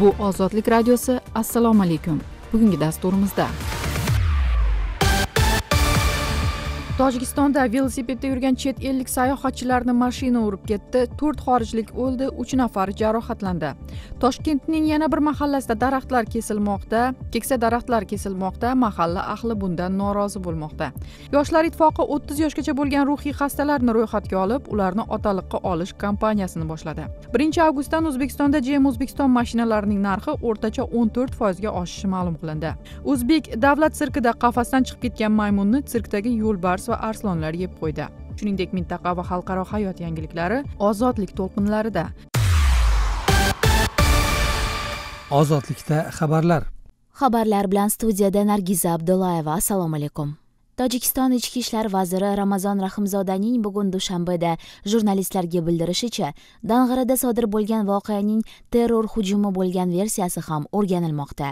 bu ozodlik radiosi assalomu alaykum bugungi dasturimizda tojikistonda velosipedda yurgan chet ellik sayohatchilarni mashina urib ketdi to'rt xorijlik o'ldi uch nafar jarohatlandi toshkentning yana bir mahallasida daraxtlar kesilmoqda keksa daraxtlar kesilmoqda mahalla ahli bundan norozi bo'lmoqda yoshlar ittifoqi o'ttiz yoshgacha bo'lgan ruhiy xastalarni ro'yxatga olib ularni otaliqqa olish kampaniyasini boshladi birinchi avgustdan o'zbekistonda jm o'zbekiston mashinalarining narxi o'rtacha o'n to'rt foizga oshishi ma'lum qilindi o'zbek davlat sirkida qafasdan chiqib ketgan maymunni sirkdagi yo'lbars va arslonlar yeb qo'ydi shuningdek mintaqa va xalqaro hayot yangiliklari ozodlik to'lqinlarida ozodlikda xabarlar xabarlar bilan studiyada nargiza abdullayeva assalomu alaykum tojikiston ichki ishlar vaziri ramazon rahimzodaning bugun dushanbada jurnalistlarga bildirishicha dang'arada sodir bo'lgan voqeaning terror hujumi bo'lgan versiyasi ham o'rganilmoqda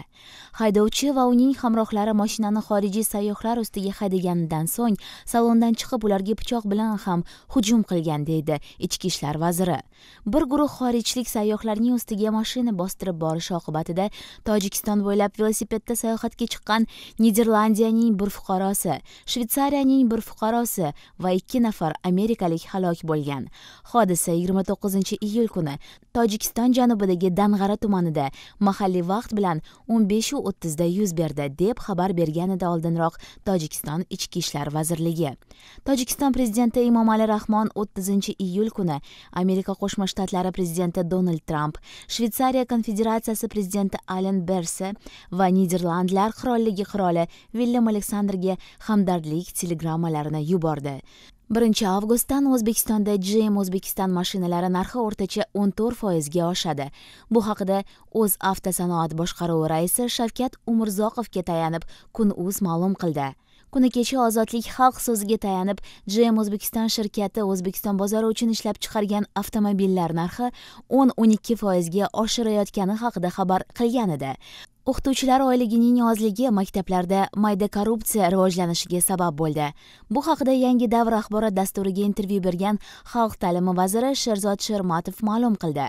haydovchi va uning hamrohlari mashinani xorijiy sayyohlar ustiga haydaganidan so'ng salondan chiqib ularga pichoq bilan ham hujum qilgan deydi ichki ishlar vaziri bir guruh xorijlik sayyohlarning ustiga mashina bostirib borishi oqibatida tojikiston bo'ylab velosipedda sayohatga chiqqan niderlandiyaning bir fuqarosi Shvitsariyaning bir fuqarosi va ikki nafar amerikalik halok bo'lgan hodisa 29 iyul kuni tojikiston janubidagi dang'ara tumanida mahalliy vaqt bilan 15:30 da yuz berdi deb xabar bergan oldinroq tojikiston ichki ishlar vazirligi tojikiston prezidenti Imom Ali rahmon 30 iyul kuni amerika qo'shma shtatlari prezidenti donald tramp Shvitsariya konfederatsiyasi prezidenti alen berse va niderlandlar qirolligi qiroli Willem Alexanderga ham hamdardlik telegrammalarini yubordi birinchi avgustdan o'zbekistonda jm o'zbekiston mashinalari narxi o'rtacha o'n to'rt foizga oshadi bu haqida avtosanoat boshqaruvi raisi shavkat umurzoqovga tayanib kun uz ma'lum qildi kuni kecha ozodlik xalq so'ziga tayanib jm o'zbekiston shirkati o'zbekiston bozori uchun ishlab chiqargan avtomobillar narxi o'n o'n ikki foizga oshirayotgani haqida xabar qilgan edi o'qituvchilar oyligining ozligi maktablarda mayda korrupsiya rivojlanishiga sabab bo'ldi bu haqida yangi davr axborot dasturiga intervyu bergan xalq ta'limi vaziri sherzod shermatov ma'lum qildi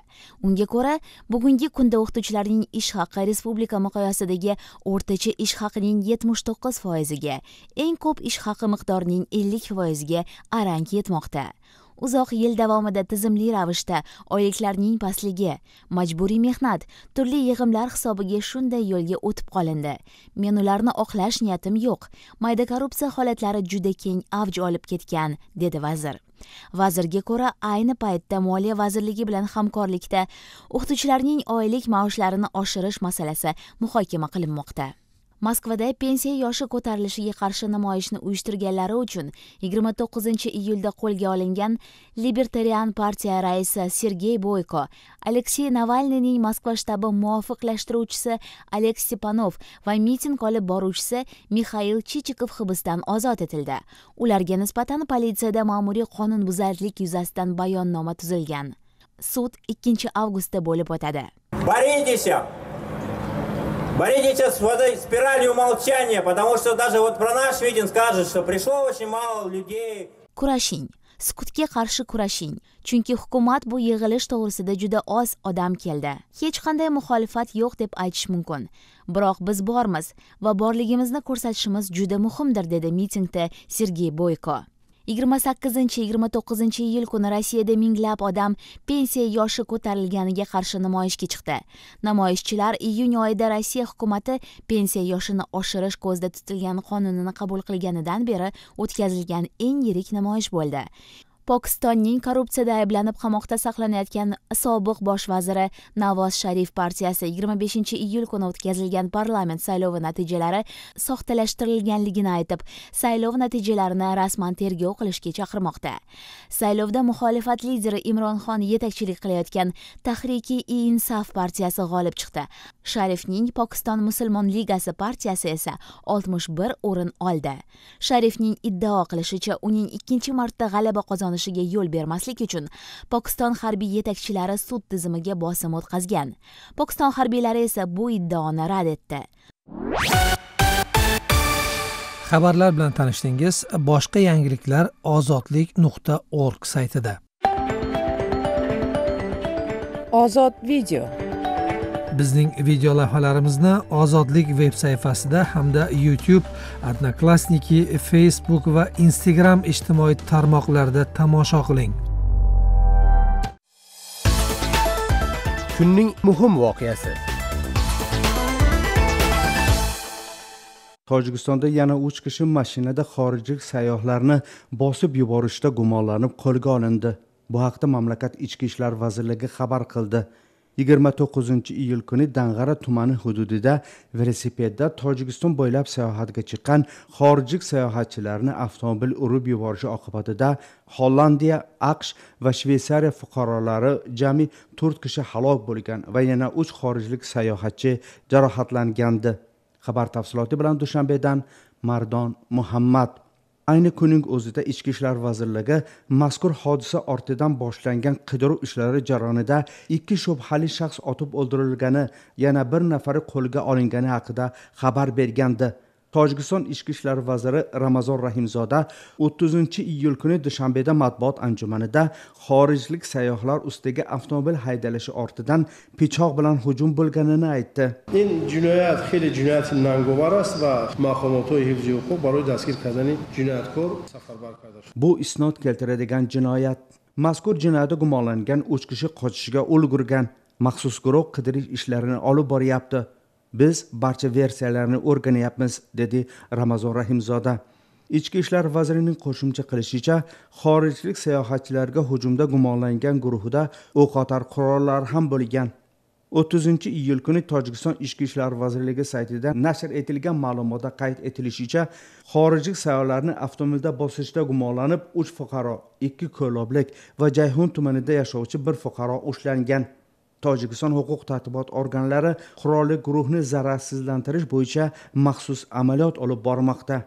unga ko'ra bugungi kunda o'qituvchilarning ish haqi respublika miqyosidagi o'rtacha ish haqining yetmish to'qqiz foiziga eng ko'p ish haqi miqdorining ellik foiziga arang yetmoqda uzoq yil davomida tizimli ravishda oyliklarning pastligi majburiy mehnat turli yig'imlar hisobiga shunday yo'lga o'tib qolindi men ularni oqlash niyatim yo'q mayda korrupsiya holatlari juda keng avj olib ketgan dedi vazir vazirga ko'ra ayni paytda moliya vazirligi bilan hamkorlikda o'qituvchilarning oylik maoshlarini oshirish masalasi muhokama qilinmoqda moskvada pensiya yoshi ko'tarilishiga qarshi namoyishni uyushtirganlari uchun 29 iyulda qo'lga olingan libertarian partiya raisi sergey boyko aleksey navalniyning moskva shtabi muvofiqlashtiruvchisi aleks stepanov va miting olib boruvchisi mixail chichikov hibsdan ozod etildi ularga nisbatan politsiyada ma'muriy qonunbuzarlik yuzasidan bayonnoma tuzilgan sud 2 avgustda bo'lib o'tadi Боритесь в этой спирали молчания, потому что даже вот про наш митинг скажет, что пришло очень мало людей. Курашинь. sukutga qarshi kurashing chunki hukumat bu yig'ilish to'g'risida juda oz odam keldi hech qanday muxolifat yo'q deb aytish mumkin biroq biz bormiz va borligimizni ko'rsatishimiz juda muhimdir dedi mitingda sergey boyko yigirma sakkizinchi yigirma to'qqizinchi iyul kuni rossiyada minglab odam pensiya yoshi ko'tarilganiga qarshi namoyishga chiqdi namoyishchilar iyun oyida rossiya hukumati pensiya yoshini oshirish ko'zda tutilgan qonunini qabul qilganidan beri o'tkazilgan eng yirik namoyish bo'ldi pokistonning korrupsiyada ayblanib qamoqda saqlanayotgan sobiq bosh vaziri navoz sharif partiyasi yigirma beshinchi iyul kuni o'tkazilgan parlament saylovi natijalari soxtalashtirilganligini aytib saylov natijalarini rasman tergov qilishga chaqirmoqda saylovda muxolifat lideri imronxon yetakchilik qilayotgan tahriki i insaf partiyasi g'olib chiqdi sharifning pokiston musulmon ligasi partiyasi esa oltmish bir o'rin oldi sharifning iddao qilishicha uning ikkinchi marta g'alaba qozonishi qilinishiga yo'l bermaslik uchun pokiston harbiy yetakchilari sud tizimiga bosim o'tkazgan pokiston harbiylari esa bu iddaoni rad etdi xabarlar bilan tanishdingiz boshqa yangiliklar ozodlik nuqta org saytida ozod video bizning video lavhalarimizni ozodlik veb sahifasida hamda youtube odnoklassniki facebook va instagram ijtimoiy tarmoqlarida tomosha qiling kunning muhim voqeasi tojikistonda yana uch kishi mashinada xorijlik sayyohlarni bosib yuborishda gumonlanib qo'lga olindi bu haqda mamlakat ichki ishlar vazirligi xabar qildi yigirma to'qqizinchi iyul kuni dang'ara tumani hududida velosipedda tojikiston bo'ylab sayohatga chiqqan xorijlik sayohatchilarni avtomobil urib yuborishi oqibatida hollandiya aqsh va shveysariya fuqarolari jami to'rt kishi halok bo'lgan va yana uch xorijlik sayohatchi jarohatlangandi xabar tafsiloti bilan dushanbedan mardon muhammad ayni kunning o'zida ichki ishlar vazirligi mazkur hodisa ortidan boshlangan qidiruv ishlari jarayonida ikki shubhali shaxs otib o'ldirilgani yana bir nafari qo'lga olingani haqida xabar bergandi tojikiston ichki ishlar vaziri ramazon rahimzoda 30 iyul kuni dushanbeda matbuot anjumanida xorijlik sayyohlar ustiga avtomobil haydalishi ortidan pichoq bilan hujum bo'lganini aytdi این جنایت خیلی جنایت ننگوار است و مقامات حفظ حقوق برای safarbar bu isnod keltiradigan jinoyat mazkur jinoyatda gumonlangan uch kishi qochishga ulgurgan maxsus guruh qidirish ishlarini olib boryapti biz barcha versiyalarni o'rganyapmiz dedi ramazon rahimzoda ichki ishlar vazirining qo'shimcha qilishicha xorijlik sayohatchilarga hujumda gumonlangan guruhida o'q otar qurollar ham bo'lgan o'ttizinchi iyul kuni tojikiston ichki ishlar vazirligi saytida nashr etilgan ma'lumotda qayd etilishicha xorijlik sayyohlarni avtomobilda bosishda gumonlanib uch fuqaro ikki ko'loblik va jayhun tumanida yashovchi bir fuqaro ushlangan tojikiston huquq tartibot organlari qurolli guruhni zararsizlantirish bo'yicha maxsus amaliyot olib bormoqda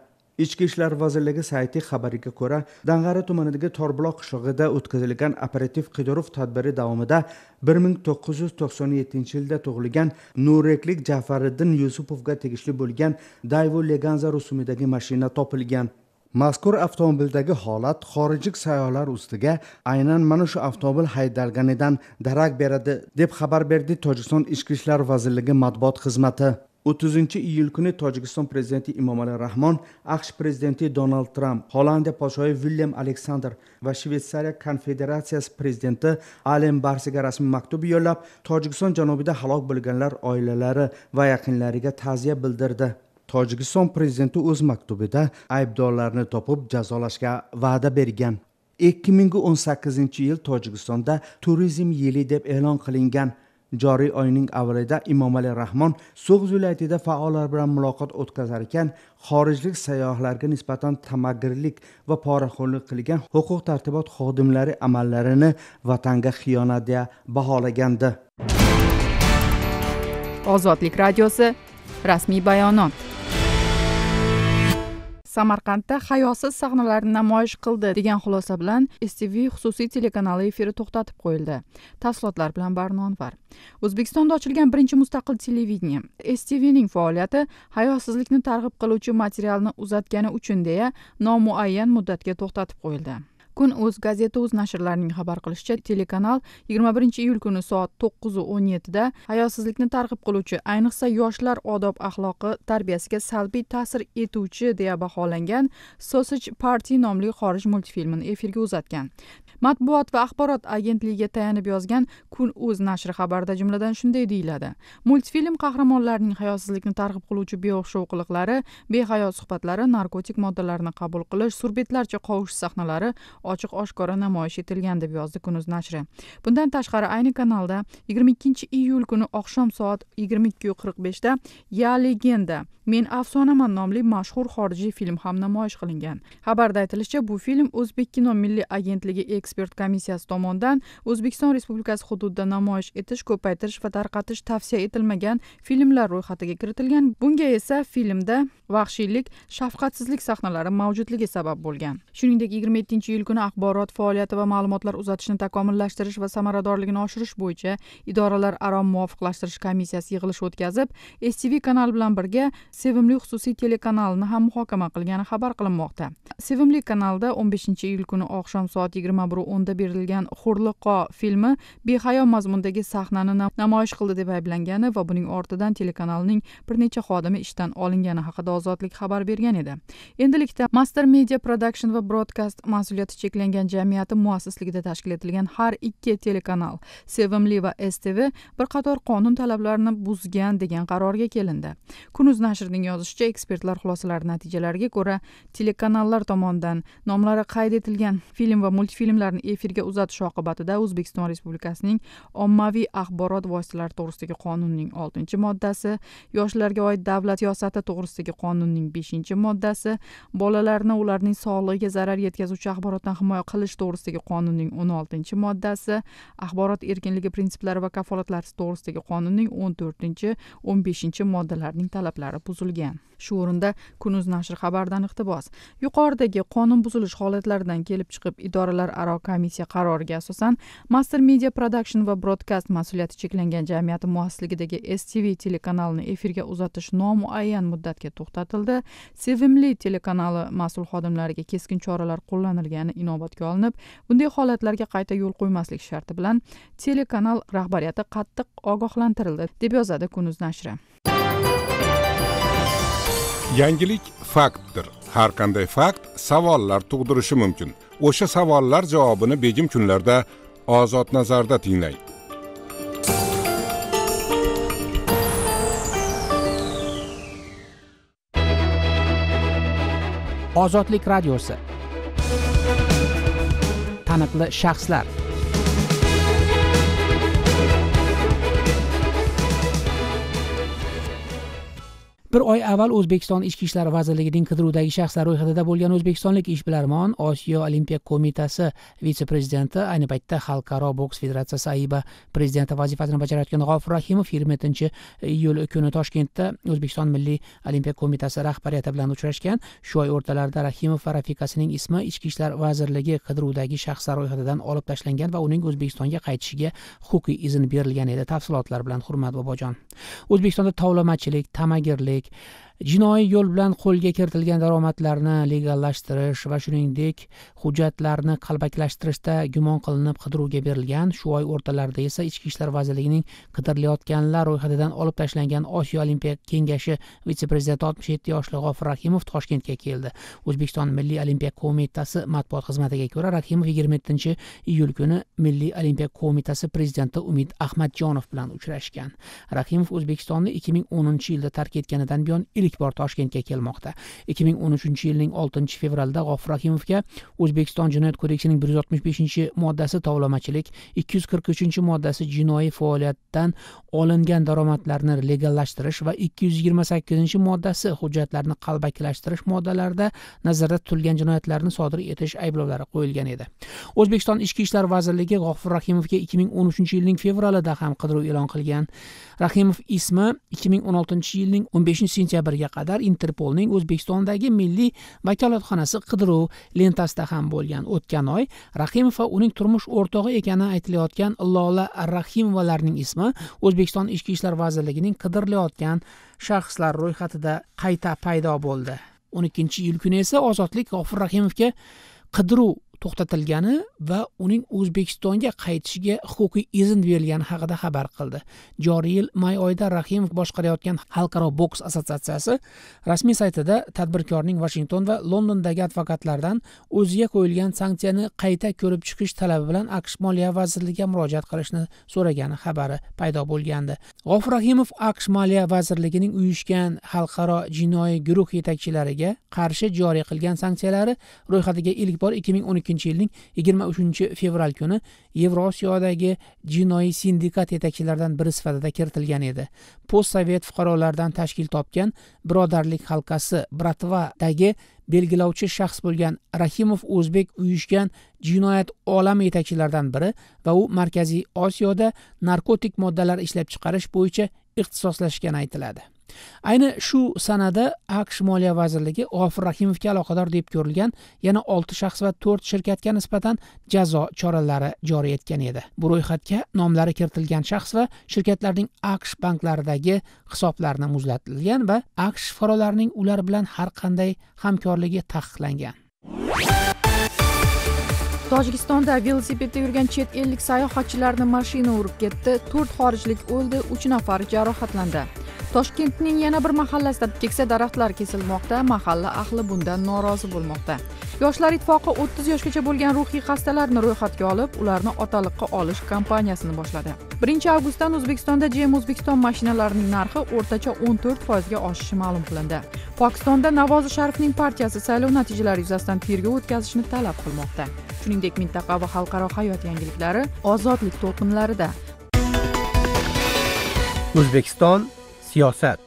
ichki ishlar vazirligi sayti xabariga ko'ra dang'ara tumanidagi torbuloq qishlog'ida o'tkazilgan operativ qidiruv tadbiri davomida 1997 yilda tug'ilgan nureklik jafariddin yusupovga tegishli bo'lgan dayvo leganza rusumidagi mashina topilgan mazkur avtomobildagi holat xorijlik sayyohlar ustiga aynan mana shu avtomobil haydalganidan darak beradi deb xabar berdi tojikiston ichki ishlar vazirligi matbuot xizmati o'ttizinchi iyul kuni tojikiston prezidenti imomali rahmon aqsh prezidenti donald tramp hollandiya podshohi villiam aleksandr va shvetsariya konfederatsiyasi prezidenti alen barsiga rasmiy maktub yo'llab tojikiston janubida halok bo'lganlar oilalari va yaqinlariga ta'ziya bildirdi tojikiston prezidenti o'z maktubida aybdorlarni topib jazolashga va'da bergan 2018 yil tojikistonda turizm yili deb e'lon qilingan joriy oyning avvalida imomali rahmon so'g'd viloyatida faollar bilan muloqot o'tkazar ekan xorijlik sayyohlarga nisbatan tamagirlik va poraxo'rlik qilgan huquq tartibot xodimlari amallarini vatanga xiyonat deya baholagandi ozodlik radiosi rasmiy bayonot samarqandda hayosiz sahnalarni namoyish qildi degan xulosa bilan stv xususiy telekanali efiri to'xtatib qo'yildi tafsilotlar bilan barnonvar o'zbekistonda ochilgan birinchi mustaqil televideniye stvning faoliyati hayosizlikni targ'ib qiluvchi materialni uzatgani uchun deya nomuayyan muddatga to'xtatib qo'yildi kun uz gazeta uz nashrlarining xabar qilishicha telekanal yigirma birinchi iyul kuni soat to'qqizu o'n yettida hayosizlikni targ'ib qiluvchi ayniqsa yoshlar odob axloqi tarbiyasiga salbiy ta'sir etuvchi deya baholangan sausage party nomli xorij multfilmini efirga uzatgan matbuot va axborot agentligiga tayanib yozgan kun uz nashri xabarida jumladan shunday deyiladi multfilm qahramonlarining hayosizlikni targ'ib qiluvchi beo'xshov qiliqlari behayo suhbatlari narkotik moddalarni qabul qilish surbetlarcha qovush sahnalari ochiq oshkora namoyish etilgan deb yozdi kun uz nashri bundan tashqari ayni kanalda yigirma ikkinchi iyul kuni oqshom soat yigirma ikkiyu qirq beshda ya legenda men afsonaman nomli mashhur xorijiy film ham namoyish qilingan xabarda aytilishicha bu film o'zbek kino milliy agentligi ekspert komissiyasi tomonidan o'zbekiston respublikasi hududida namoyish etish ko'paytirish va tarqatish tavsiya etilmagan filmlar ro'yxatiga kiritilgan bunga esa filmda vahshiylik shafqatsizlik sahnalari mavjudligi sabab bo'lgan shuningdek yigirma yettinchi iyul kuni axborot faoliyati va ma'lumotlar uzatishni takomillashtirish va samaradorligini oshirish bo'yicha idoralararo muvofiqlashtirish komissiyasi yig'ilish o'tkazib stv kanali bilan birga sevimli xususiy telekanalini ham muhokama qilgani xabar qilinmoqda sevimli kanalda o'n beshinchi iyul kuni oqshom soat yigirma bir o'nda berilgan hurliqo filmi behayo mazmundagi sahnani namoyish qildi deb ayblangani va buning ortidan telekanalning bir necha xodimi ishdan olingani haqida ozodlik xabar bergan edi endilikda master media production va broadcast mas'uliyati cheklangan jamiyati muassisligida tashkil etilgan har ikki telekanal sevimli va stv bir qator qonun talablarini buzgan degan qarorga kelindi kunuz nashrining yozishicha ekspertlar xulosalari natijalariga ko'ra telekanallar tomonidan nomlari qayd etilgan film va multfilmlar ularni efirga uzatish oqibatida o'zbekiston respublikasining ommaviy axborot vositalari to'g'risidagi qonunning oltinchi moddasi yoshlarga oid davlat siyosati to'g'risidagi qonunning beshinchi moddasi bolalarni ularning sog'lig'iga zarar yetkazuvchi axborotdan himoya qilish to'g'risidagi qonunning o'n oltinchi moddasi axborot erkinligi prinsiplari va kafolatlari to'g'risidagi qonunning o'n to'rtinchi o'n beshinchi moddalarining talablari buzilgan shu o'rinda kunuz nashri xabaridan iqtibos yuqoridagi qonun buzilish holatlaridan kelib chiqib idoralararo komissiya qaroriga asosan master media production va broadcast mas'uliyati cheklangan jamiyati muassisligidagi stv telekanalini efirga uzatish nomuayyan muddatga to'xtatildi sevimli telekanali mas'ul xodimlariga keskin choralar qo'llanilgani inobatga olinib bunday holatlarga qayta yo'l qo'ymaslik sharti bilan telekanal rahbariyati qattiq ogohlantirildi deb yozadi kunuz nashri yangilik faktdir har qanday fakt savollar tug'dirishi mumkin o'sha savollar javobini begim kunlarda ozod nazarda tinglang ozodlik radiosi taniqli shaxslar bir oy avval o'zbekiston ichki ishlar vazirligining qidiruvdagi shaxslar ro'yxatida bo'lgan o'zbekistonlik ishbilarmon osiyo olimpiya qo'mitasi vitse prezidenti ayni paytda xalqaro boks federatsiyasi aiba prezidenti vazifasini bajarayotgan g'ofur rahimov yigirma yettinchi iyul kuni toshkentda o'zbekiston milliy olimpiya qo'mitasi rahbariyati bilan uchrashgan shu oy o'rtalarida rahimov va rafiqasining ismi ichki ishlar vazirligi qidiruvdagi shaxslar ro'yxatidan olib tashlangan va uning o'zbekistonga qaytishiga huquqiy izn berilgan edi tafsilotlar bilan hurmat bobojon o'zbekistonda tovlamachilik tamagirlik week. jinoiy yo'l bilan qo'lga kiritilgan daromadlarni legallashtirish va shuningdek hujjatlarni qalbakilashtirishda gumon qilinib qidiruvga berilgan shu oy o'rtalarida esa ichki ishlar vazirligining qidirilayotganlar ro'yxatidan olib tashlangan osiyo olimpiya kengashi vitse prezidenti oltmish yetti yoshli g'ofur rahimov toshkentga keldi o'zbekiston milliy olimpiya qo'mitasi matbuot xizmatiga ko'ra rahimov yigirma yettinchi iyul kuni milliy olimpiya qo'mitasi prezidenti umid ahmadjonov bilan uchrashgan rahimov o'zbekistonni ikki ming o'ninchi yilda tark etganidan buyon ilk ilk bor toshkentga kelmoqda ikki ming o'n uchinchi yilning oltinchi fevralida g'ofur rahimovga o'zbekiston jinoyat kodeksining bir yuz oltmish beshinchi moddasi tovlamachilik ikki yuz qirq uchinchi moddasi jinoiy faoliyatdan olingan daromadlarni legallashtirish va ikki yuz yigirma sakkizinchi moddasi hujjatlarni qalbakilashtirish moddalarida nazarda tutilgan jinoyatlarni sodir etish ayblovlari qo'yilgan edi o'zbekiston ichki ishlar vazirligi g'ofur rahimovga ikki ming o'n uchinchi yilning fevralida ham qidiruv e'lon qilgan rahimov ismi ikki ming o'n oltinchi yilning o'n beshinchi sentyabrga oxiriga qadar interpolning o'zbekistondagi milliy vakolatxonasi qidiruv lentasida ham bo'lgan o'tgan oy rahimov va uning turmush o'rtog'i ekani aytilayotgan lola rahimovalarning ismi o'zbekiston ichki ishlar vazirligining qidirilayotgan shaxslar ro'yxatida qayta paydo bo'ldi o'n ikkinchi iyul kuni esa ozodlik g'ofur rahimovga qidiruv to'xtatilgani va uning o'zbekistonga qaytishiga huquqiy izn berilgani haqida xabar qildi joriy yil may oyida rahimov boshqarayotgan xalqaro boks assotsiatsiyasi rasmiy saytida tadbirkorning vashington va londondagi advokatlardan o'ziga qo'yilgan sanksiyani qayta ko'rib chiqish talabi bilan aqsh moliya vazirligiga murojaat qilishni so'ragani xabari paydo bo'lgandi g'ofur rahimov aqsh moliya vazirligining uyushgan xalqaro jinoiy guruh yetakchilariga qarshi joriy qilgan sanksiyalari ro'yxatiga ilk bor ikki ming o'n ikkinchi ikkinchi yilning yigirma uchinchi fevral kuni yevrosiyodagi jinoiy sindikat yetakchilaridan biri sifatida kiritilgan edi postsovet fuqarolaridan tashkil topgan birodarlik halqasi bratvadagi belgilovchi shaxs bo'lgan rahimov o'zbek uyushgan jinoyat olami yetakchilaridan biri va u markaziy osiyoda narkotik moddalar ishlab chiqarish bo'yicha ixtisoslashgani aytiladi ayni shu sanada aqsh moliya vazirligi g'ofur rahimovga aloqador deb ko'rilgan yana olti shaxs va to'rt shirkatga nisbatan jazo choralari joriy etgan edi bu ro'yxatga nomlari kiritilgan shaxs va shirkatlarning aqsh banklaridagi hisoblarini muzlatilgan va aqsh fuqarolarining ular bilan har qanday hamkorligi taqiqlangan tojikistonda velosipedda yurgan chet ellik sayohatchilarni mashina urib ketdi to'rt xorijlik o'ldi uch nafari jarohatlandi toshkentning yana bir mahallasida keksa daraxtlar kesilmoqda mahalla ahli bundan norozi bo'lmoqda yoshlar ittifoqi o'ttiz yoshgacha bo'lgan ruhiy xastalarni ro'yxatga olib ularni otaliqqa olish kampaniyasini boshladi birinchi avgustdan o'zbekistonda jm o'zbekiston mashinalarining narxi o'rtacha o'n to'rt foizga oshishi ma'lum qilindi pokistonda navozi sharifning partiyasi saylov natijalari yuzasidan tergov o'tkazishni talab qilmoqda shuningdek mintaqa va xalqaro hayot yangiliklari ozodlik to'lqinlarida o'zbekiston you're set.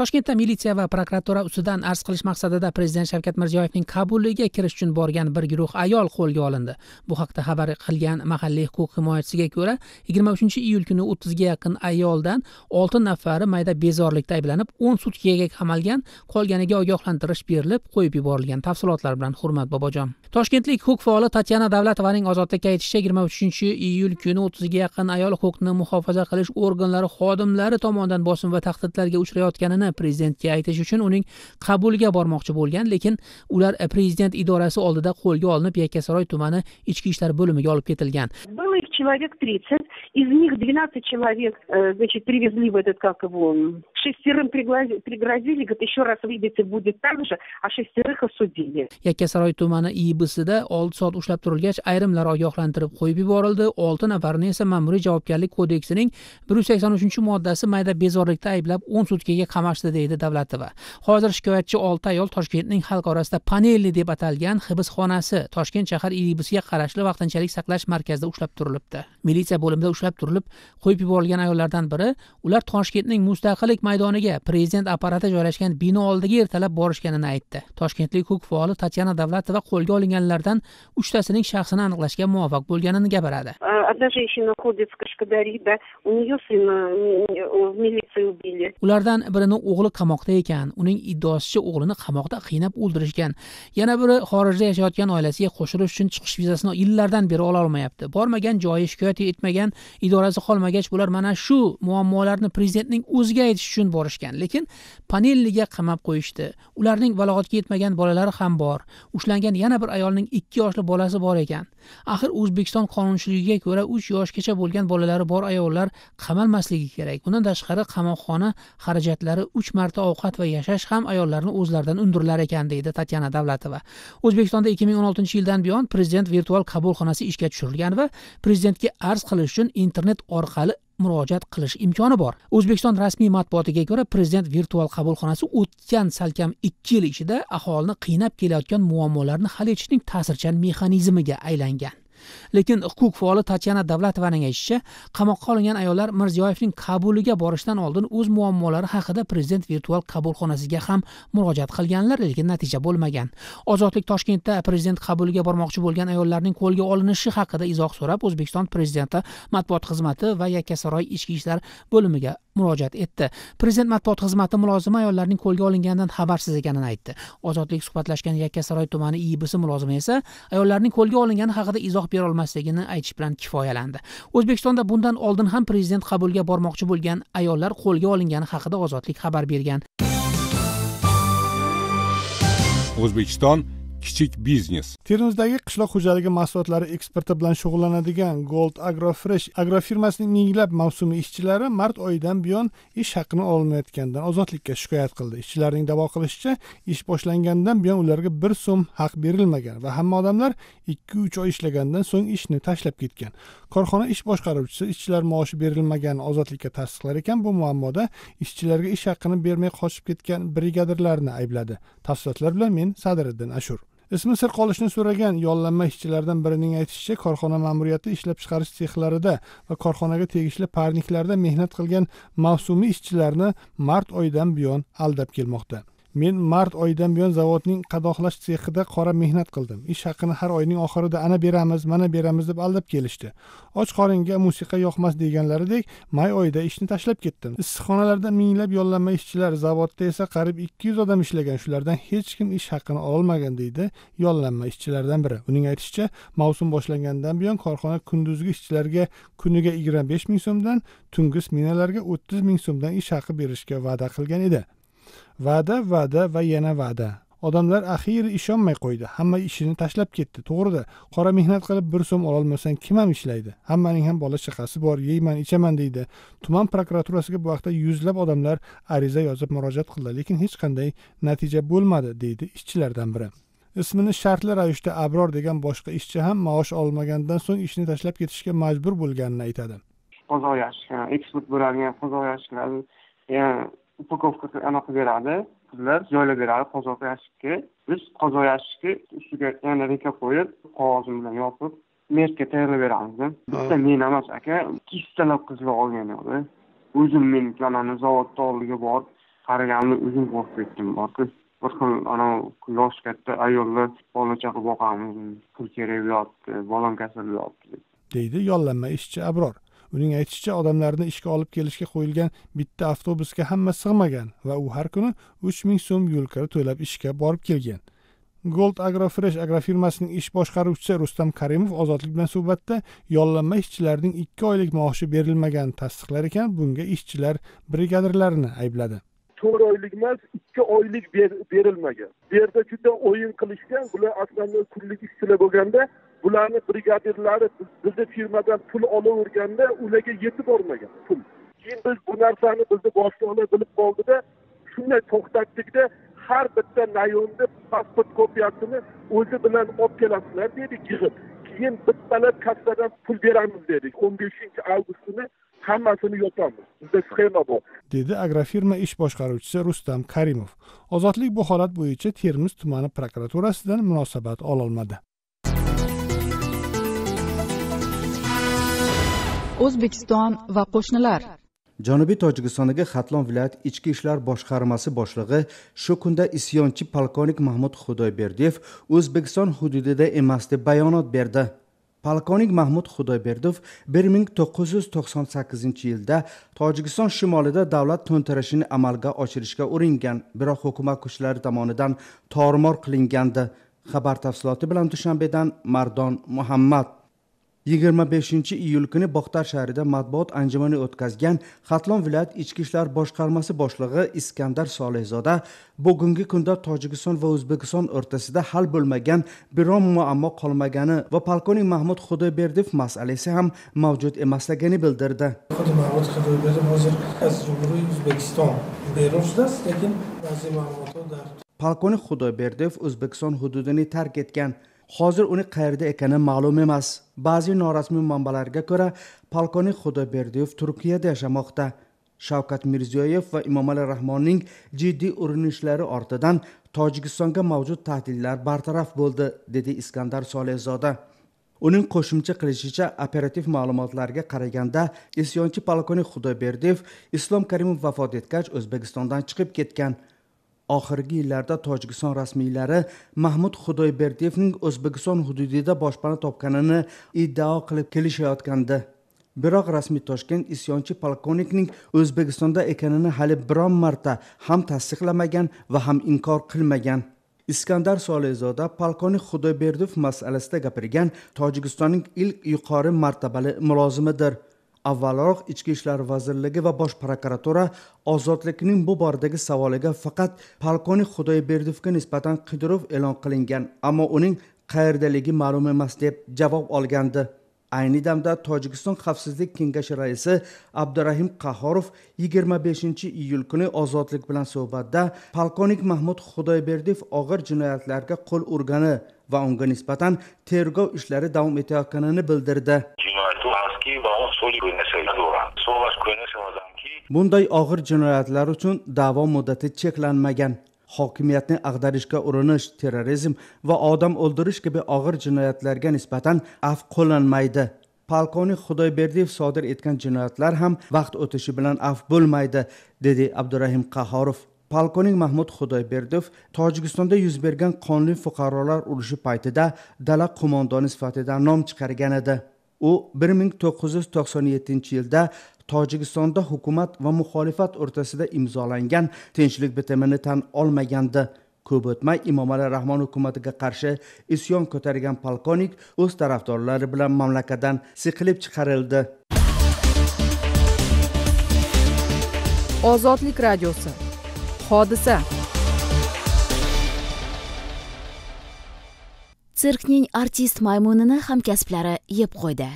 toshkentda militsiya va prokuratura ustidan arz qilish maqsadida prezident shavkat mirziyoyevning qabuliga kirish uchun borgan bir guruh ayol qo'lga olindi bu haqda xabar qilgan mahalliy huquq himoyachisiga ko'ra yigirma uchinchi iyul kuni o'ttizga yaqin ayoldan olti nafari mayda bezorlikda ayblanib o'n sutkaga qamalgan qolganiga ogohlantirish berilib qo'yib yuborilgan tafsilotlar bilan hurmat bobojon toshkentlik huquq faoli tatyana davlatovaning ozodlikka aytishicha yigirma uchinchi iyul kuni o'ttizga yaqin ayol huquqni muhofaza qilish organlari xodimlari tomonidan bosim va tahdidlarga uchrayotganini prezidentga aytish uchun uning qabuliga bormoqchi bo'lgan lekin ular prezident idorasi oldida qo'lga olinib yakkasaroy tumani ichki ishlar bo'limiga olib ketilgan было их человек тридцать из них двенадцать человек э, значит привезли в этот как его шестерым пригрозили говорит еще раз выйдете будет так же а шестерых осудили yakkasaroy tumani iibsida olti soat ushlab turilgach ayrimlar ogohlantirib qo'yib yuborildi olti nafarni esa ma'muriy javobgarlik kodeksining bir yuz sakson uchinchi moddasi mayda bezorlikda ayblab o'n sutkaga qamash bag'ishdi deydi davlatova hozir shikoyatchi olti ayol toshkentning xalq orasida panelli deb atalgan hibsxonasi toshkent shahar iibusiga qarashli vaqtinchalik saqlash markazida ushlab turilibdi militsiya bo'limida ushlab turilib qo'yib yuborilgan ayollardan biri ular toshkentning mustaqillik maydoniga prezident apparati joylashgan bino oldiga ertalab borishganini aytdi toshkentlik huquq faoli tatyana davlatova qo'lga olinganlardan uchtasining shaxsini aniqlashga muvaffaq bo'lganini gapiradi одна женщина ходит с кашкадари да у нее сына э, в милиции убили ulardan birini o'g'li qamoqda ekan uning iddaoshicha o'g'lini qamoqda qiynab o'ldirishgan yana biri xorijda yashayotgan oilasiga qo'shilish uchun chiqish vizasini yillardan beri ololmayapti bormagan joyi shikoyat etmagan idorasi qolmagach bular mana shu muammolarni prezidentning o'ziga aytish uchun borishgan lekin panelliga qamab qo'yishdi ularning balog'atga yetmagan bolalari ham bor ushlangan yana bir ayolning ikki yoshli bolasi bor ekan axir o'zbekiston qonunchiligiga ko'ra uch yoshgacha bo'lgan bolalari bor ayollar qamalmasligi kerak bundan tashqari qamoqxona xarajatlari uch marta ovqat va yashash ham ayollarni o'zlaridan undirilar ekan deydi tatyana davlatova o'zbekistonda ikki ming o'n oltinchi yildan buyon prezident virtual qabulxonasi ishga tushirilgan va prezidentga arz qilish uchun internet orqali murojaat qilish imkoni bor o'zbekiston rasmiy matbuotiga ko'ra prezident virtual qabulxonasi o'tgan salkam ikki yil ichida aholini qiynab kelayotgan muammolarni hal etishning ta'sirchan mexanizmiga aylangan lekin huquq faoli tatyana davlatovaning aytishicha qamoqqa olingan ayollar mirziyoyevning qabuliga borishdan oldin o'z muammolari haqida prezident virtual qabulxonasiga ham murojaat qilganlar lekin natija bo'lmagan ozodlik toshkentda prezident qabuliga bormoqchi bo'lgan ayollarning qo'lga olinishi haqida izoh so'rab o'zbekiston prezidenti matbuot xizmati va yakkasaroy ichki ishlar bo'limiga murojaat etdi prezident matbuot xizmati mulozimi ayollarning qo'lga olinganidan xabarsiz ekanini aytdi ozodlik suhbatlashgan yakkasaroy tumani iibisi mulozimi esa ayollarning qo'lga olingani haqida izoh berolmasligini aytish bilan kifoyalandi o'zbekistonda bundan oldin ham prezident qabulga bormoqchi bo'lgan ayollar qo'lga olingani haqida ozodlik xabar bergan o'zbekiston kichik biznes termizdagi qishloq xo'jaligi mahsulotlari eksporti bilan shug'ullanadigan gold agrofresh agrofirmasining minglab mavsumiy ishchilari mart oyidan buyon ish haqini olmayotganidan ozodlikka shikoyat qildi ishchilarning da'vo qilishicha ish boshlangandan buyon ularga bir so'm haq berilmagan va hamma odamlar ikki uch oy ishlagandan so'ng ishni tashlab ketgan korxona ish boshqaruvchisi ishchilar maoshi berilmaganini ozodlikka tasdiqlar ekan bu muammoda ishchilarga ish haqini bermay qochib ketgan brigadirlarni aybladi tafsilotlar bilan men sadiriddin ashur ismi sir qolishni so'ragan yollanma ishchilardan birining aytishicha korxona ma'muriyati ishlab chiqarish sexlarida va korxonaga tegishli parniklarda mehnat qilgan mavsumiy ishchilarni mart oyidan buyon aldab kelmoqda men mart oyidan buyon zavodning qadoqlash sexida qora mehnat qildim ish haqini har oyning oxirida ana beramiz mana beramiz deb aldab kelishdi och qoringa musiqa yoqmas deganlaridek may oyida ishni tashlab ketdim issiqxonalarda minglab yollanma ishchilar zavodda esa qariyb ikki yuz odam ishlagan shulardan hech kim ish haqini olmagan deydi yollanma ishchilardan biri uning aytishicha mavsum boshlangandan buyon korxona kunduzgi ishchilarga kuniga yigirma besh ming so'mdan tungi smenalarga o'ttiz ming so'mdan ish haqi berishga va'da qilgan edi va'da va'da va yana va'da odamlar axiyri ishonmay qo'ydi hamma ishini tashlab ketdi to'g'rida qora mehnat qilib bir so'm ololmasang kim ham ishlaydi hammaning ham bola chaqasi bor yeyman ichaman deydi tuman prokuraturasiga bu haqda yuzlab odamlar ariza yozib murojaat qildi lekin hech qanday natija bo'lmadi deydi ishchilardan biri ismini shartli ravishda abror degan boshqa ishchi ham maosh olmagandan so'ng ishni tashlab ketishga majbur bo'lganini aytadi qozoq eksport bo'ladigan qozoq upakovkasi anaqa beradi sizlar beradi qozoq yashikka biz qozoq yashikni ustiga yana reka qo'yib qog'ozim bilan yopib merga tayyorlab beramiz bitta men emas aka ikkitalab qizlar olgan edi o'zim men anani zavodni oldiga borib qaraganimda o'zim qo'rqib ketdim borku bir xil anavi yoshi katta ayollar bola chaqa boqamiz pul kerak bo'lyapti bolam kasal bo'lyapti deydi yollanma ishchi abror uning aytishicha odamlarni ishga olib kelishga qo'yilgan bitta avtobusga hamma sig'magan va u har kuni uch ming so'm yo'lkira to'lab ishga borib kelgan gold agrofresh agrofirmasining ish boshqaruvchisi rustam karimov ozodlik bilan suhbatda yollanma ishchilarning ikki oylik maoshi berilmaganini tasdiqlar ekan bunga ishchilar brigadirlarini aybladi to'rt oylik emas ikki oylik berilmagan bu yerda juda o'yin qilishgan bular aslida kunlik ishchilar bo'lganda bularni brigadirlari bizni firmadan pul olaverganda ularga yetib bormagan pul keyin biz bu narsani bizni boshliqlar bilib qoldida shunday to'xtatdikda har bitta nayonni pasport kopiyasini o'zi bilan olib kelasizlar dedik yig'ib keyin bittalab kassadan pul beramiz dedik o'n beshinchi avgust kuni hammasini yotamiz bizda sxema bor dedi agrofirma ish boshqaruvchisi rustam karimov ozodlik bu holat bo'yicha termiz tumani prokuraturasidan munosabat ololmadi o'zbekiston va qo'shnilar janubiy tojikistondagi xatlon viloyat ichki ishlar boshqarmasi boshlig'i shu kunda isyonchi polkovnik mahmud xudoyberdiyev o'zbekiston hududida emas deb bayonot berdi polkovnik mahmud xudoyberdov bir ming to'qqiz yuz to'qson sakkizinchi yilda tojikiston shimolida davlat to'ntarishini amalga oshirishga uringan biroq hukumat kuchlari tomonidan tormor qilingandi xabar tafsiloti bilan dushanbedan mardon muhammad 25 iyul kuni boxtar shahrida matbuot anjumani o'tkazgan xatlon viloyat ichki ishlar boshqarmasi boshlig'i iskandar solihzoda bugungi kunda tojikiston va o'zbekiston o'rtasida hal bo'lmagan biron muammo qolmagani va polkovnik mahmud xudoyberdiyev masalasi ham mavjud emasligini bildirdi mahmud xudoyberdiyev hozir o'zbekiston lekin ma'lumotlar polkovnik xudoyberdiyev o'zbekiston hududini tark etgan hozir uni qayerda ekani ma'lum emas ba'zi norasmiy manbalarga ko'ra polkovnik xudoberdiyev turkiyada yashamoqda shavkat mirziyoyev va imomali rahmonning jiddiy urinishlari ortidan tojikistonga mavjud tahdidlar bartaraf bo'ldi dedi iskandar solehzoda uning qo'shimcha qilishicha operativ ma'lumotlarga qaraganda isyonchi polkovnik xudoberdiyev islom karimov vafot etgach o'zbekistondan chiqib ketgan oxirgi yillarda tojikiston rasmiylari mahmud xudoyberdiyevning o'zbekiston hududida boshpana topganini iddao qilib kelishayotgandi biroq rasmiy toshkent isyonchi polkovnikning o'zbekistonda ekanini hali biron marta ham tasdiqlamagan va ham inkor qilmagan iskandar solizoda polkovnik xudoyberdiyev masalasida gapirgan tojikistonning ilk yuqori martabali mulozimidir avvalroq ichki ishlar vazirligi va bosh prokuratura ozodlikning bu boradagi savoliga faqat polkovnik xudoyberdiyevga nisbatan qidiruv e'lon qilingan ammo uning qayerdaligi ma'lum emas deb javob olgandi ayni damda tojikiston xavfsizlik kengashi raisi abdurahim qahorov 25 iyul kuni ozodlik bilan suhbatda polkovnik mahmud xudoyberdiyev og'ir jinoyatlarga qo'l urgani va unga nisbatan tergov ishlari davom etayotganini bildirdi jinoyat bunday og'ir jinoyatlar uchun da'vo muddati cheklanmagan hokimiyatni ag'darishga urinish terrorizm va odam o'ldirish kabi og'ir jinoyatlarga nisbatan af qo'llanmaydi polkovnik xudoyberdiyev sodir etgan jinoyatlar ham vaqt o'tishi bilan af bo'lmaydi dedi abdurahim qahorov polkovnik mahmud xudoyberdiyev tojikistonda yuz bergan qonli fuqarolar urushi paytida dala qo'mondoni sifatida nom chiqargan edi u bir ming to'qqiz yuz to'qson yettinchi yilda tojikistonda hukumat va muxolifat o'rtasida imzolangan tinchlik bitimini tan olmagandi ko'p o'tmay imomali rahmon hukumatiga qarshi isyon ko'targan polkovnik o'z tarafdorlari bilan mamlakatdan siqilib chiqarildi ozodlik radiosi hodisa sirkning artist maymunini hamkasblari yeb qo'ydi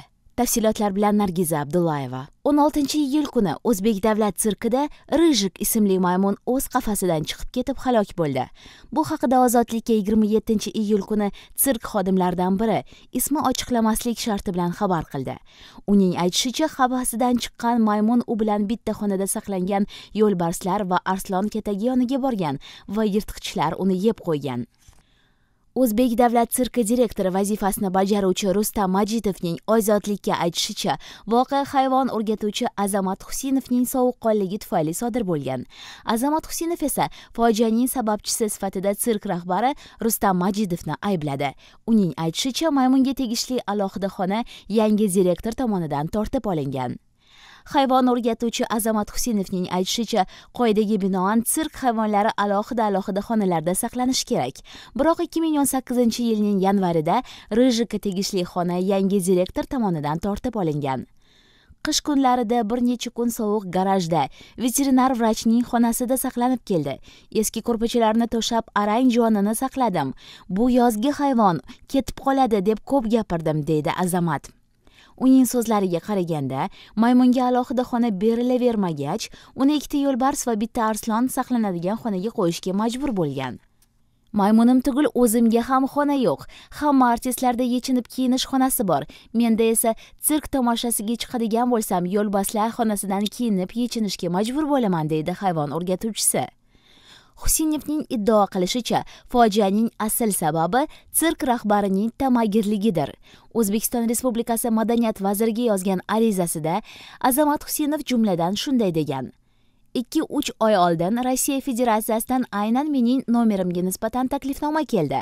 tafsilotlar bilan nargiza abdullayeva 16 iyul kuni o'zbek davlat sirkida rыжик ismli maymun o'z qafasidan chiqib ketib halok bo'ldi bu haqida ozodlikka 27 iyul kuni sirk xodimlaridan biri ismi ochiqlamaslik sharti bilan xabar qildi uning aytishicha qafasidan chiqqan maymun u bilan bitta xonada saqlangan yo'lbarslar va arslon katagi yoniga borgan va yirtqichlar uni yeb qo'ygan o'zbek davlat sirki direktori vazifasini bajaruvchi rustam majidovning ozodlikka aytishicha voqea hayvon o'rgatuvchi azamat husinovning sovuqqonligi tufayli sodir bo'lgan azamat husinov esa fojianing sababchisi sifatida sirk rahbari rustam majidovni aybladi uning aytishicha maymunga tegishli alohida xona yangi direktor tomonidan tortib olingan hayvon o'rgatuvchi azamat husinovning aytishicha qoidaga binoan sirk hayvonlari alohida alohida xonalarda saqlanishi kerak biroq 2018 yilning yanvarida rejika tegishli xona yangi direktor tomonidan tortib olingan qish kunlarida bir necha kun sovuq garajda veterinar vrachning xonasida saqlanib keldi eski ko'rpachalarni to'shab arang jonini saqladim bu yozgi hayvon ketib qoladi deb ko'p gapirdim deydi azamat uning so'zlariga qaraganda maymunga alohida xona berilavermagach uni ikkita yo'lbars va bitta arslon saqlanadigan xonaga qo'yishga majbur bo'lgan maymunim tugul o'zimga ham xona yo'q hamma artistlarda yechinib kiyinish xonasi bor menda esa sirk tomoshasiga chiqadigan bo'lsam yo'lbarslar xonasidan kiyinib yechinishga majbur bo'laman deydi hayvon o'rgatuvchisi husinovning iddao qilishicha fojianing asl sababi sirk rahbarining tamagirligidir o'zbekiston respublikasi madaniyat vaziriga yozgan arizasida azamat husinov jumladan shunday degan ikki uch oy oldin rossiya federatsiyasidan aynan mening nomerimga nisbatan taklifnoma keldi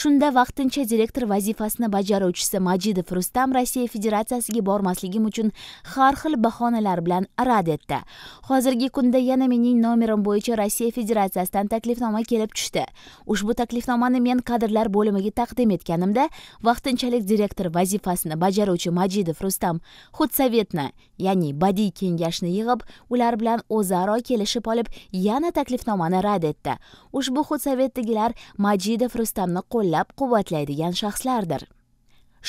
shunda vaqtincha direktor vazifasini bajaruvchisi majidov rustam rossiya federatsiyasiga bormasligim uchun har xil bahonalar bilan rad etdi hozirgi kunda yana mening nomerim bo'yicha rossiya federatsiyasidan taklifnoma kelib tushdi ushbu taklifnomani men kadrlar bo'limiga taqdim etganimda vaqtinchalik direktor vazifasini bajaruvchi majidov rustam xudsovetni ya'ni badiiy kengashni yig'ib ular bilan o'zi darrov kelishib olib yana taklifnomani rad etdi ushbu hudsovetdagilar majidov rustamni qo'llab quvvatlaydigan shaxslardir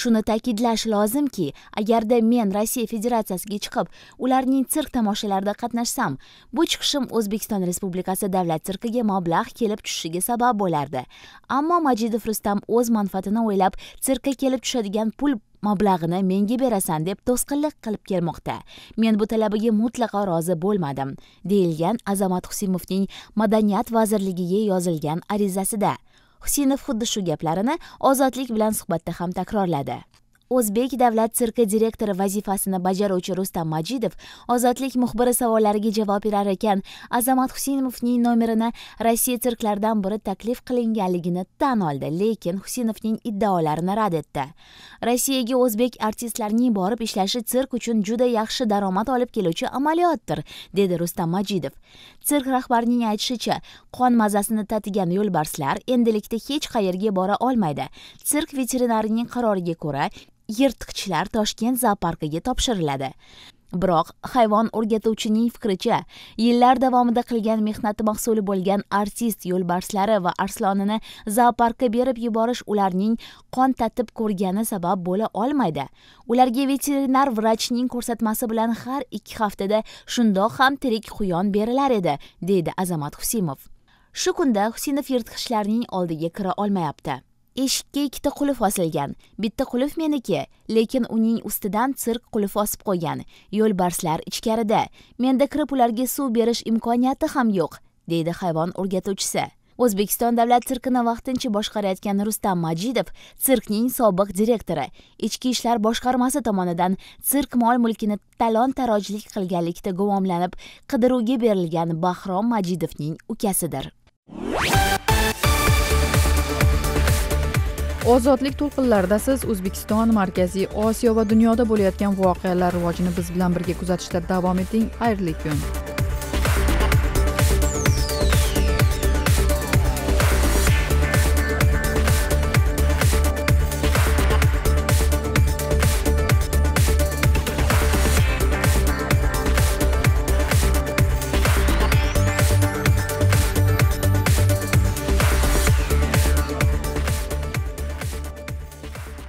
shuni ta'kidlash lozimki agarda men rossiya federatsiyasiga chiqib ularning sirk tomoshalarida qatnashsam bu chiqishim o'zbekiston respublikasi davlat sirkiga mablag' kelib tushishiga sabab bo'lardi ammo majidov rustam o'z manfaatini o'ylab sirkka kelib tushadigan pul mablag'ini menga berasan deb to'sqinlik qilib kelmoqda men bu talabiga mutlaqo rozi bo'lmadim deyilgan azamat husimovning madaniyat vazirligiga yozilgan arizasida husinov xuddi shu gaplarini ozodlik bilan suhbatda ham takrorladi o'zbek davlat sirki direktori vazifasini bajaruvchi rustam majidov ozodlik muxbiri savollariga javob berar ekan azamat husinovning nomerini rossiya sirklaridan biri taklif qilinganligini tan oldi lekin husinovning iddaolarini rad etdi rossiyaga o'zbek artistlarining borib ishlashi sirk uchun juda yaxshi daromad olib keluvchi amaliyotdir dedi rustam majidov sirk rahbarining aytishicha qon mazasini tatigan yo'lbarslar endilikda hech qayerga bora olmaydi sirk veterinarining qaroriga ko'ra yirtqichlar toshkent zooparkiga topshiriladi biroq hayvon o'rgatuvchining fikricha yillar davomida qilgan mehnati mahsuli bo'lgan artist yo'lbarslari va arslonini zooparkka berib yuborish ularning qon tatib ko'rgani sabab bo'la olmaydi ularga veterinar vrachning ko'rsatmasi bilan har ikki haftada shundoq ham tirik quyon berilar edi deydi azamat husimov shu kunda husinov yirtqichlarning oldiga kira olmayapti eshikka ikkita qulf osilgan bitta qulf meniki lekin uning ustidan sirk qulf osib qo'ygan yo'lbarslar ichkarida menda kirib ularga suv berish imkoniyati ham yo'q deydi hayvon o'rgatuvchisi o'zbekiston davlat sirkini vaqtincha boshqarayotgan rustam majidov sirkning sobiq direktori ichki ishlar boshqarmasi tomonidan sirk mol mulkini talon tarojlik qilganlikda guvomlanib qidiruvga berilgan bahrom majidovning ukasidir ozodlik to'lqinlarida siz o'zbekiston markaziy osiyo va dunyoda bo'layotgan voqealar rivojini biz bilan birga kuzatishda davom eting xayrli kun